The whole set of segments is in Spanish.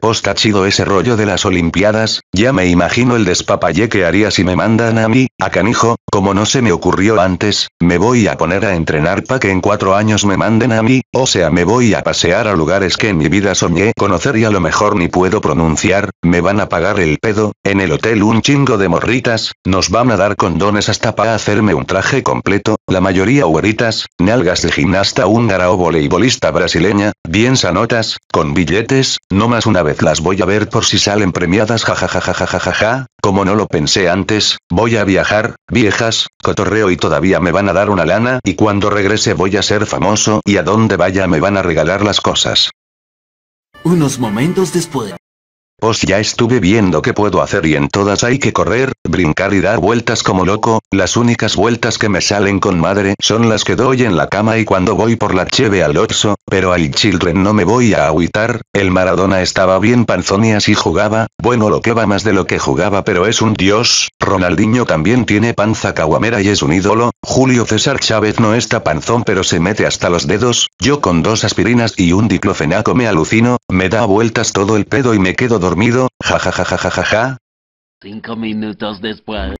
Posta chido ese rollo de las olimpiadas, ya me imagino el despapalle que haría si me mandan a mí, a canijo, como no se me ocurrió antes, me voy a poner a entrenar pa' que en cuatro años me manden a mí, o sea me voy a pasear a lugares que en mi vida soñé conocer y a lo mejor ni puedo pronunciar, me van a pagar el pedo, en el hotel un chingo de morritas, nos van a dar condones hasta para hacerme un traje completo, la mayoría hueritas, nalgas de gimnasta húngara o voleibolista brasileña, bien sanotas, con billetes, no más una vez las voy a ver por si salen premiadas jajajajajajaja, como no lo pensé antes, voy a viajar, viejas, cotorreo y todavía me van a dar una lana y cuando regrese voy a ser famoso y a donde vaya me van a regalar las cosas. Unos momentos después. Pues ya estuve viendo qué puedo hacer y en todas hay que correr, brincar y dar vueltas como loco, las únicas vueltas que me salen con madre son las que doy en la cama y cuando voy por la cheve al oso. pero al Children no me voy a agüitar, el Maradona estaba bien panzón y jugaba, bueno lo que va más de lo que jugaba pero es un dios, Ronaldinho también tiene panza caguamera y es un ídolo, Julio César Chávez no está panzón pero se mete hasta los dedos, yo con dos aspirinas y un diclofenaco me alucino, me da vueltas todo el pedo y me quedo dormido, jajajajajaja. Cinco minutos después.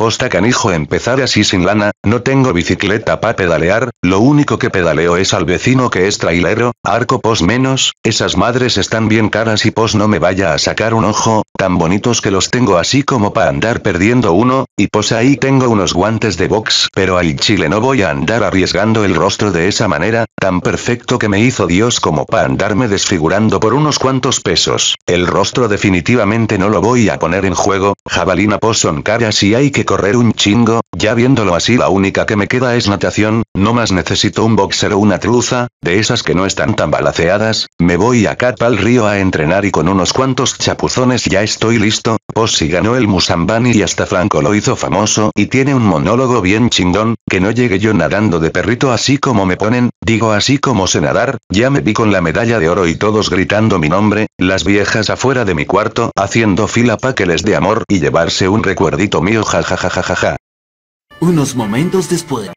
Posta canijo empezar así sin lana, no tengo bicicleta pa' pedalear, lo único que pedaleo es al vecino que es trailero, arco pos menos, esas madres están bien caras y pos no me vaya a sacar un ojo, tan bonitos que los tengo así como pa' andar perdiendo uno, y pos ahí tengo unos guantes de box pero al chile no voy a andar arriesgando el rostro de esa manera, tan perfecto que me hizo Dios como pa' andarme desfigurando por unos cuantos pesos, el rostro definitivamente no lo voy a poner en juego, jabalina pos son caras y hay que correr un chingo, ya viéndolo así la única que me queda es natación, no más necesito un boxer o una truza, de esas que no están tan balaceadas, me voy a al Río a entrenar y con unos cuantos chapuzones ya estoy listo, si ganó el Musambani y hasta Franco lo hizo famoso y tiene un monólogo bien chingón, que no llegue yo nadando de perrito así como me ponen, Digo así como sé nadar, ya me vi con la medalla de oro y todos gritando mi nombre, las viejas afuera de mi cuarto haciendo fila pa' que les dé amor y llevarse un recuerdito mío jajajajaja. Unos momentos después.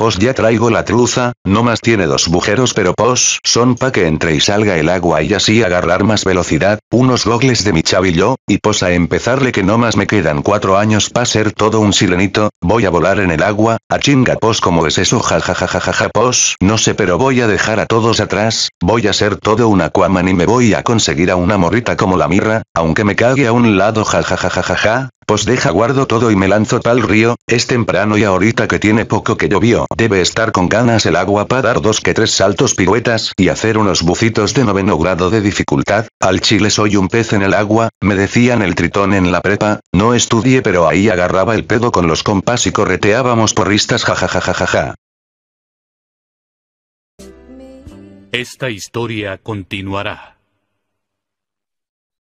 Pos ya traigo la truza, no más tiene dos bujeros pero pos son pa que entre y salga el agua y así agarrar más velocidad, unos gogles de mi chavillo, y pos a empezarle que no más me quedan cuatro años pa ser todo un sirenito, voy a volar en el agua, a chinga pos como es eso jajajajaja pos no sé pero voy a dejar a todos atrás, voy a ser todo un aquaman y me voy a conseguir a una morrita como la mirra, aunque me cague a un lado jajajajaja, pues deja guardo todo y me lanzo pa'l río, es temprano y ahorita que tiene poco que llovió. Debe estar con ganas el agua para dar dos que tres saltos piruetas y hacer unos bucitos de noveno grado de dificultad. Al chile soy un pez en el agua, me decían el tritón en la prepa, no estudié pero ahí agarraba el pedo con los compás y correteábamos porristas jajajajajaja. Esta historia continuará.